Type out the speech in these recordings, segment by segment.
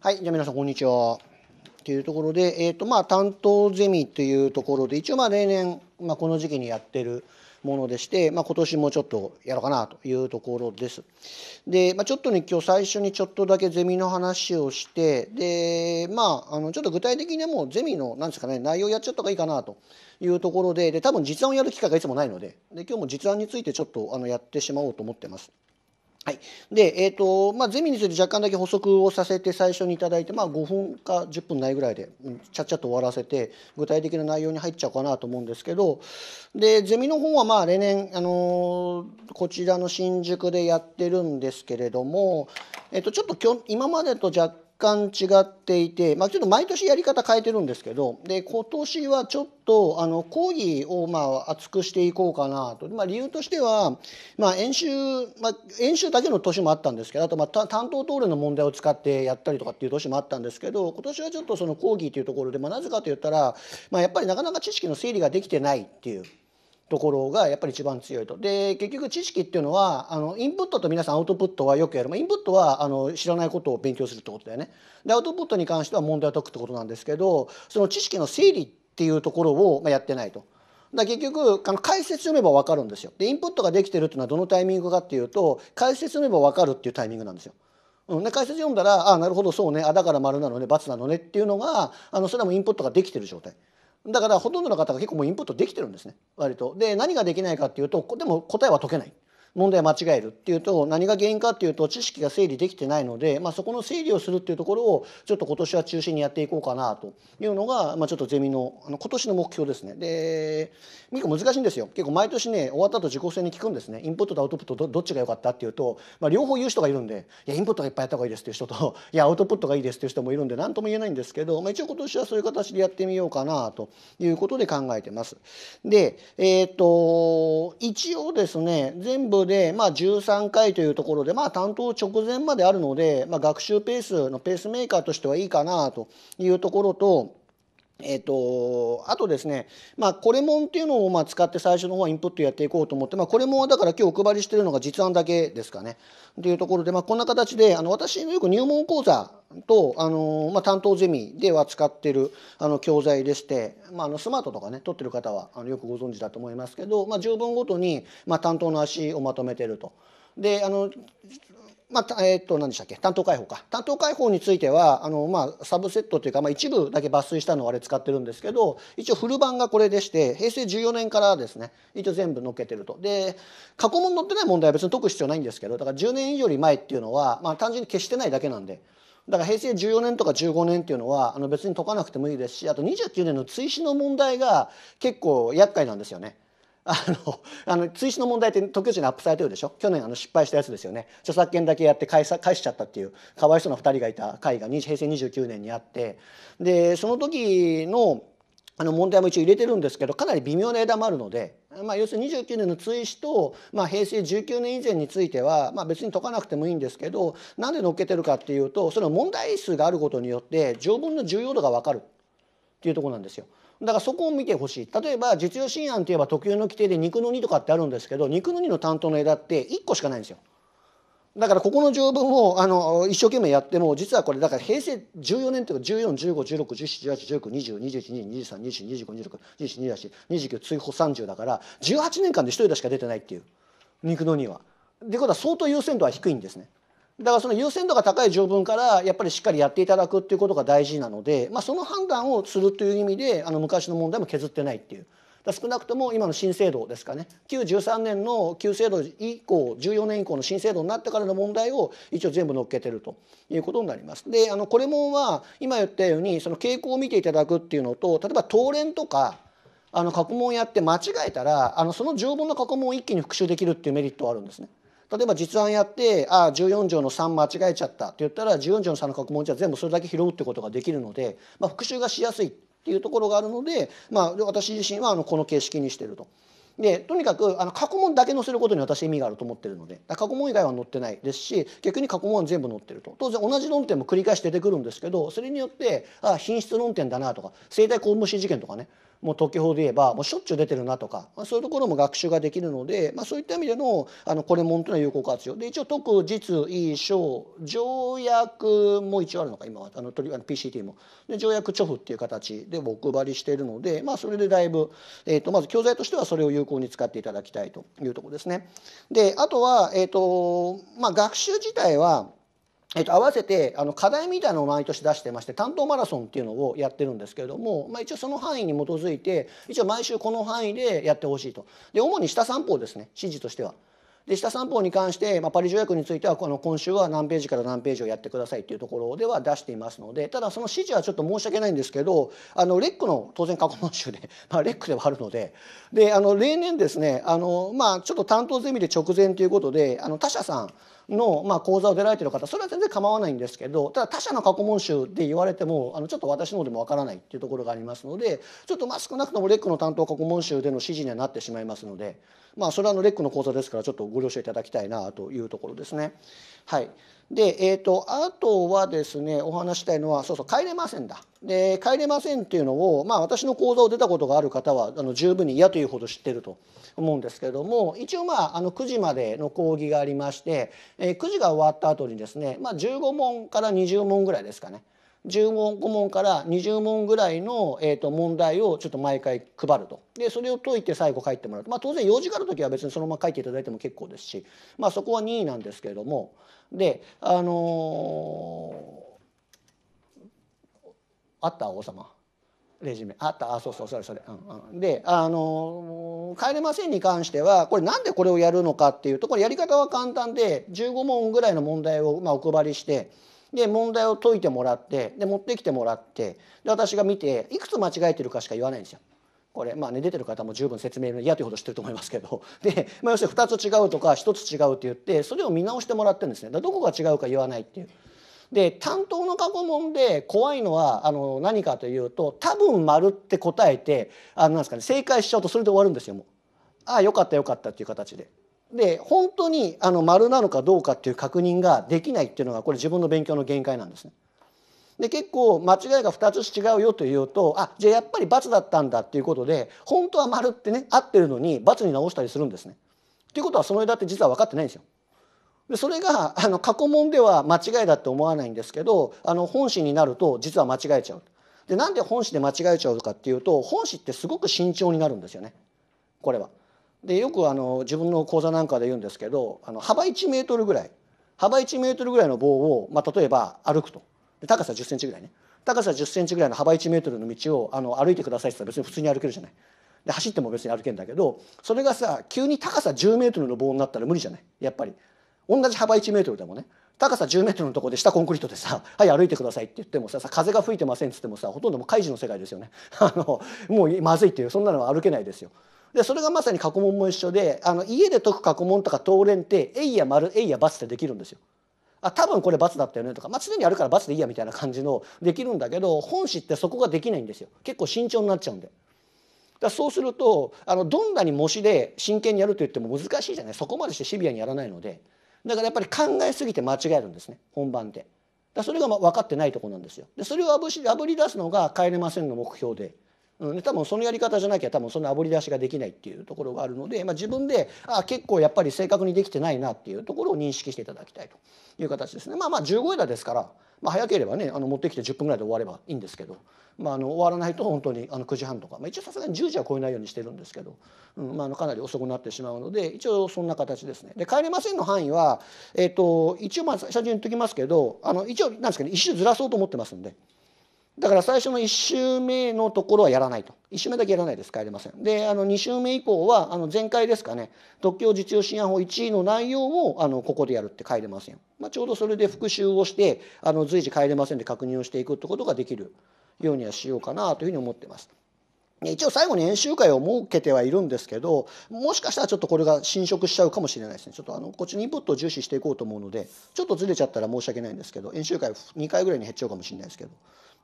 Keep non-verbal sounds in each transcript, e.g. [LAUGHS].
はい、じゃあ皆さんこんにちは。というところで、えーとまあ、担当ゼミというところで一応まあ例年、まあ、この時期にやってるものでして、まあ、今年もちょっとやろうかなというところです。で、まあ、ちょっとね今日最初にちょっとだけゼミの話をしてでまああのちょっと具体的にもうゼミのなんですかね内容やっちゃった方がいいかなというところでで多分実案をやる機会がいつもないのでで今日も実案についてちょっとあのやってしまおうと思ってます。はい、で、えーとまあ、ゼミについて若干だけ補足をさせて最初に頂いて、まあ、5分か10分ないぐらいでちゃっちゃと終わらせて具体的な内容に入っちゃうかなと思うんですけどでゼミの方はまあ例年、あのー、こちらの新宿でやってるんですけれども、えー、とちょっと今今までと若干干違っていて、まあ、ちょっと毎年やり方変えてるんですけどで今年はちょっとあの講義をまあ厚くしていこうかなと、まあ、理由としては、まあ、演習、まあ、演習だけの年もあったんですけどあとまあ担当討論の問題を使ってやったりとかっていう年もあったんですけど今年はちょっとその講義というところで、まあ、なぜかといったら、まあ、やっぱりなかなか知識の整理ができてないっていう。ところがやっぱり一番強いと。で結局知識っていうのはあのインプットと皆さんアウトプットはよくやる、まあ、インプットはあの知らないことを勉強するってことだよね。でアウトプットに関しては問題を解くってことなんですけどその知識の整理っていうところを、まあ、やってないと。だ結局あの解説読めば分かるんですよ。でインプットができてるっていうのはどのタイミングかっていうと解説読めば分かるっていうタイミングなんですよ。うん、で解説読んだら「ああなるほどそうねあだから丸なのね×なのね」っていうのがあのそれはもうインプットができてる状態。だからほとんどの方が結構もうインプットできてるんですね割と。で何ができないかっていうとでも答えは解けない。問題を間違えるっていうと何が原因かっていうと知識が整理できてないので、まあ、そこの整理をするっていうところをちょっと今年は中心にやっていこうかなというのが、まあ、ちょっとゼミのあの今年の目標ですね。で結構難しいんですよ結構毎年ね終わった後自己性に聞くんですねインプットとアウトプットどっちが良かったっていうと、まあ、両方言う人がいるんでいやインプットがいっぱいやった方がいいですっていう人と [LAUGHS] いやアウトプットがいいですっていう人もいるんで何とも言えないんですけど、まあ、一応今年はそういう形でやってみようかなということで考えてます。でえー、っと一応ですね全部で、まあ、13回というところで、まあ、担当直前まであるので、まあ、学習ペースのペースメーカーとしてはいいかなというところと、えっ、ー、と、あとですね、まあ、これもんっていうのをまあ使って最初の方はインプットやっていこうと思って、まあ、これもだから今日お配りしてるのが実案だけですかね。というところで、まあ、こんな形で、あの、私よく入門講座と、あの、まあ、担当ゼミでは使ってる、あの、教材でして、まあ、あの、スマートとかね、取ってる方は、あの、よくご存知だと思いますけど、まあ、10分ごとに、まあ、担当の足をまとめてると。で、あの、まあ、えっ、ー、と、何でしたっけ担当解放か。担当解放については、あの、まあ、サブセットというか、まあ、一部だけ抜粋したのをあれ使ってるんですけど、一応フル版がこれでして、平成14年からですね、一応全部載っけてると。で、過去問載ってない問題は別に解く必要ないんですけど、だから10年以上より前っていうのは、まあ、単純に消してないだけなんで、だから平成14年とか15年っていうのは、あの、別に解かなくてもいいですし、あと29年の追試の問題が結構厄介なんですよね。あのあの追試の問題って特許庁にアップされてるでしょ去年あの失敗したやつですよね著作権だけやって返さ返しちゃったっていうかわいそうな2人がいた会が平成29年にあってでその時のあの問題も一応入れてるんですけどかなり微妙な枝もあるので、まあ、要するに29年の追試と、まあ、平成19年以前については、まあ、別に解かなくてもいいんですけどなんでのっけてるかっていうとその問題数があることによって条文の重要度が分かるっていうとこなんですよ。だからそこを見てほしい例えば実用新案といえば特有の規定で肉の2とかってあるんですけど肉の2の担当の枝って1個しかないんですよ。だからここの条文をあの一生懸命やっても実はこれだから平成14年というか1 4 1 5 1 6 1 7 1 8 1 9 2 0 2 1 2 2 3 2 4 2 5 2 6 2 7 2 8 2 9追放30だから18年間で1人しか出てないっていう肉の2は。ってことは相当優先度は低いんですね。だからその優先度が高い条文からやっぱりしっかりやっていただくっていうことが大事なので、まあ、その判断をするという意味であの昔の問題も削ってないっていう。少なくとも今の新制度ですかね旧13年の旧制度以降14年以降の新制度になってからの問題を一応全部乗っけてるということになります。であのこれもは今言ったようにその傾向を見ていただくっていうのと例えば当連とかあの過去問やって間違えたらあのその条文の過去問を一気に復習できるっていうメリットはあるんですね。例えば実案やってああ14条の3間違えちゃったって言ったら14条の3の各問じゃ全部それだけ拾うってことができるので、まあ、復習がしやすいっていうところがあるので、まあ、私自身はあのこの形式にしてると。でとにかくあの過去問だけ載せることに私意味があると思ってるので過去問以外は載ってないですし逆に過去問は全部載ってると当然同じ論点も繰り返し出てくるんですけどそれによってあ品質論点だなとか生体公務士事件とかねもう東京法で言えばもうしょっちゅう出てるなとか、まあ、そういうところも学習ができるので、まあ、そういった意味でのあのこれもんというのは有効活用で一応特実意小条約も一応あるのか今はあのあの PCT もで条約貯付っていう形でお配りしているので、まあ、それでだいぶ、えーと、まず教材としてはそれを有効に使っていただきたいというところですね。であとは、えーとまあ、学習自体はえっと、合わせてあの課題みたいなのを毎年出してまして担当マラソンっていうのをやってるんですけれども、まあ、一応その範囲に基づいて一応毎週この範囲でやってほしいとで主に下三法ですね指示としては。で下三方に関して、まあ、パリ条約についてはこの今週は何ページから何ページをやってくださいっていうところでは出していますのでただその指示はちょっと申し訳ないんですけどあのレックの当然過去問集で、[LAUGHS] まあ、レックではあるのでであの例年ですねあの、まあ、ちょっと担当ゼミで直前ということであの他社さんの、まあ、講座を出られてる方それは全然構わないんですけどただ他社の過去問集で言われてもあのちょっと私のでもわからないっていうところがありますのでちょっとまあ少なくともレックの担当過去問集での指示にはなってしまいますので、まあ、それはあのレックの講座ですからちょっとご了承いただきたいなというところですね。はい、で、えーと、あとはですねお話したいのはそうそう帰れませんだ。で帰れませんっていうのを、まあ、私の講座を出たことがある方はあの十分に嫌というほど知ってると思うんですけれども一応、まあ、あの9時までの講義がありまして、えー、9時が終わった後にですね、まあ、15問から20問ぐらいですかね1問5問から20問ぐらいの、えー、と問題をちょっと毎回配るとでそれを解いて最後書いてもらうと、まあ、当然用事がある時は別にそのまま書いていただいても結構ですし、まあ、そこは任意なんですけれどもであのー、あった王様。レジュメあったあそうそうそれそれ、うんうん、であの「帰れません」に関してはこれなんでこれをやるのかっていうとこれやり方は簡単で15問ぐらいの問題を、まあ、お配りしてで問題を解いてもらってで持ってきてもらってで私が見ていくつ間違えてるかしか言わないんですよ。これまあね出てる方も十分説明嫌というほど知ってると思いますけどで、まあ、要するに2つ違うとか1つ違うって言ってそれを見直してもらってるんですねだどこが違うか言わないっていう。で担当の過去問で怖いのはあの何かというと多分丸って答えてあなんですか、ね、正解しちゃうとそれで終わるんですよもう。ああよかったよかったっていう形で。で本当にあの丸なのかどうかっていう確認ができないっていうのがこれ自分の勉強の限界なんですね。で結構間違いが2つ違うよというとあじゃあやっぱり×だったんだっていうことで本当は丸ってね合ってるのに×に直したりするんですね。ということはその間って実は分かってないんですよ。でそれがあの過去問では間違いだって思わないんですけどあの本心になると実は間違えちゃう。でなんで本誌で間違えちゃうかっていうと本誌ってすごく慎重になるんですよねこれは。でよくあの自分の講座なんかで言うんですけどあの幅1メートルぐらい幅1メートルぐらいの棒を、まあ、例えば歩くと高さ1 0センチぐらいね高さ1 0センチぐらいの幅1メートルの道をあの歩いてくださいって言ったら別に普通に歩けるじゃない。で走っても別に歩けるんだけどそれがさ急に高さ1 0メートルの棒になったら無理じゃないやっぱり。同じ幅1メートルでもね高さ1 0メートルのとこで下コンクリートでさ「[LAUGHS] はい歩いてください」って言ってもさ風が吹いてませんっつってもさほとんどもう怪獣の世界ですよね [LAUGHS] あのもうまずいっていうそんなのは歩けないですよ。でそれがまさに過去問も一緒であの家で解く過去問とか通れって「えいや丸えいや×」ってできるんですよ。あ多分これ×だったよねとか、まあ、常にあるから×でいいやみたいな感じのできるんだけど本誌ってそこができないんですよ結構慎重になっちゃうんで。だそうするとあのどんなに模試で真剣にやると言っても難しいじゃないそこまでしてシビアにやらないのでだからやっぱり考えすぎて間違えるんですね本番でだそれがま分かってないとこなんですよでそれをあぶしあぶり出すのが帰れませんの目標でうん、多分そのやり方じゃなきゃ多分そのぶり出しができないっていうところがあるので、まあ、自分であ結構やっぱり正確にできてないなっていうところを認識していただきたいという形ですね。まあ、まあ15枝ですから、まあ、早ければねあの持ってきて10分ぐらいで終わればいいんですけど、まあ、あの終わらないと本当にあの9時半とか、まあ、一応さすがに10時は超えないようにしてるんですけど、うんまあ、あのかなり遅くなってしまうので一応そんな形ですね。で帰れませんの範囲は、えーと、一応まあ写真に言っときますけどあの一応なんですかね一周ずらそうと思ってますんで。だから最初の1周目のところはやらないと1周目だけやらないです帰れませんであの2周目以降はあの前回ですかね特許実用支援法1位の内容をあのここでやるって帰れません、まあ、ちょうどそれで復習をしてあの随時帰れませんで確認をしていくってことができるようにはしようかなというふうに思ってます。一応最後に演習会を設けてはいるんですけどもしかしたらちょっとこれが侵食しちゃうかもしれないですねちょっとあのこっちのインプットを重視していこうと思うのでちょっとずれちゃったら申し訳ないんですけど演習会2回ぐらいに減っちゃうかもしれないですけど、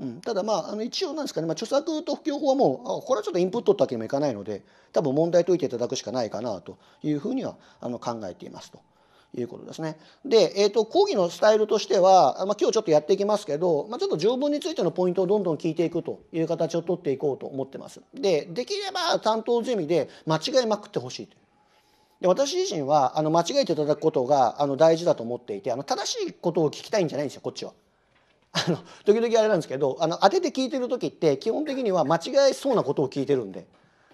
うん、ただまああの一応なんですかね、まあ、著作と布教法はもうあこれはちょっとインプットってわけにもいかないので多分問題解いていただくしかないかなというふうにはあの考えていますと。いうことですね。で、えーと、講義のスタイルとしては、まあ、今日ちょっとやっていきますけど、まあ、ちょっと条文についてのポイントをどんどん聞いていくという形をとっていこうと思ってます。でできれば担当ゼミで間違いまくってほしいとで私自身はあの間違えていただくことがあの大事だと思っていてあの正しいことを聞きたいんじゃないんですよこっちは。あの時々あれなんですけどあの当てて聞いてる時って基本的には間違えそうなことを聞いてるんで。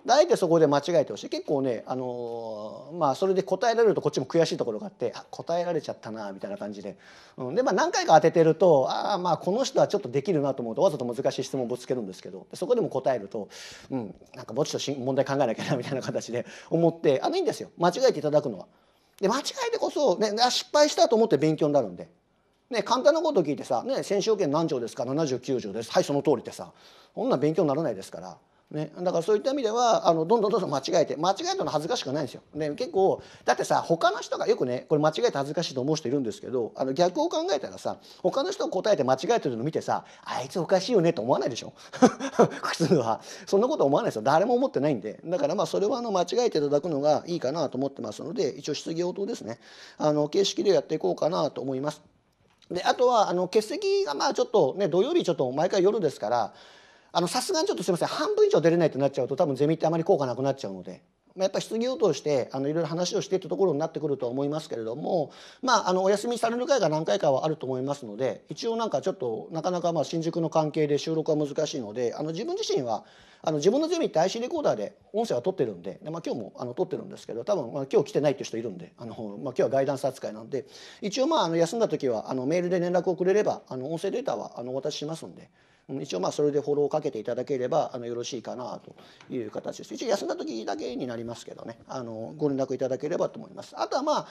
あえてそこで間違えてほしい結構ね、あのー、まあ、それで答えられるとこっちも悔しいところがあってあ答えられちゃったなみたいな感じで、うん、で、まあ、何回か当ててるとああまあこの人はちょっとできるなと思うとわざと難しい質問をぶつけるんですけどそこでも答えると、うん、なんかぼちとし問題考えなきゃなみたいな形で [LAUGHS] 思ってあのいいんですよ間違えていただくのは。で間違えてこそ、ね、失敗したと思って勉強になるんで。ね、簡単なこと聞いてさ「ね、選手要件何条ですか79条ですはいその通り」ってさそんな勉強にならないですからね、だからそういった意味ではあのどんどんどんどん間違えて間違えたの恥ずかしくないんですよ。ね、結構だってさ他の人がよくねこれ間違えて恥ずかしいと思う人いるんですけどあの逆を考えたらさ他の人が答えて間違えてるの見てさあいつおかしいよねと思わないでしょ [LAUGHS] 普通はそんなこと思わないですよ誰も思ってないんでだからまあそれはあの間違えていただくのがいいかなと思ってますので一応質疑応答ですねあの形式でやっていこうかなと思います。であとはあの欠席がまあちょっとね土曜日ちょっと毎回夜ですからあのさすがにちょっとすいません半分以上出れないとなっちゃうと多分ゼミってあまり効果なくなっちゃうので。まあ、やっぱ質疑応答してあのいろいろ話をしてってところになってくるとは思いますけれども、まあ、あのお休みされる回が何回かはあると思いますので一応なんかちょっとなかなかまあ新宿の関係で収録は難しいのであの自分自身はあの自分のゼミって IC レコーダーで音声は撮ってるんでで、まあ、今日もあの撮ってるんですけど多分まあ今日来てないっていう人いるんであの、まあ、今日はガイダンス扱いなんで一応まああの休んだ時はあのメールで連絡をくれればあの音声データはあのお渡ししますんで。一応まあそれでフォローをかけていただければあのよろしいかなという形です一応休んだ時だけになりますけどねあのご連絡いただければと思いますあとはまあ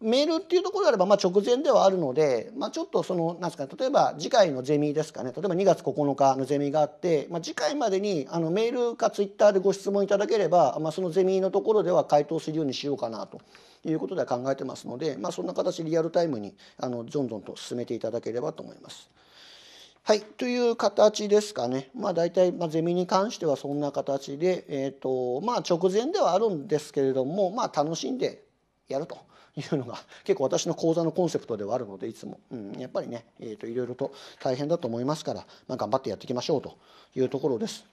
メールっていうところであれば、まあ、直前ではあるので、まあ、ちょっとそのなんですか、ね、例えば次回のゼミですかね例えば2月9日のゼミがあって、まあ、次回までにあのメールかツイッターでご質問いただければ、まあ、そのゼミのところでは回答するようにしようかなということでは考えてますので、まあ、そんな形リアルタイムにあのどんどんと進めていただければと思います。はい、という形ですかね。まあ、大体、まあ、ゼミに関してはそんな形で、えーとまあ、直前ではあるんですけれども、まあ、楽しんでやるというのが [LAUGHS] 結構私の講座のコンセプトではあるのでいつも、うん、やっぱりね、えーと、いろいろと大変だと思いますから、まあ、頑張ってやっていきましょうというところです。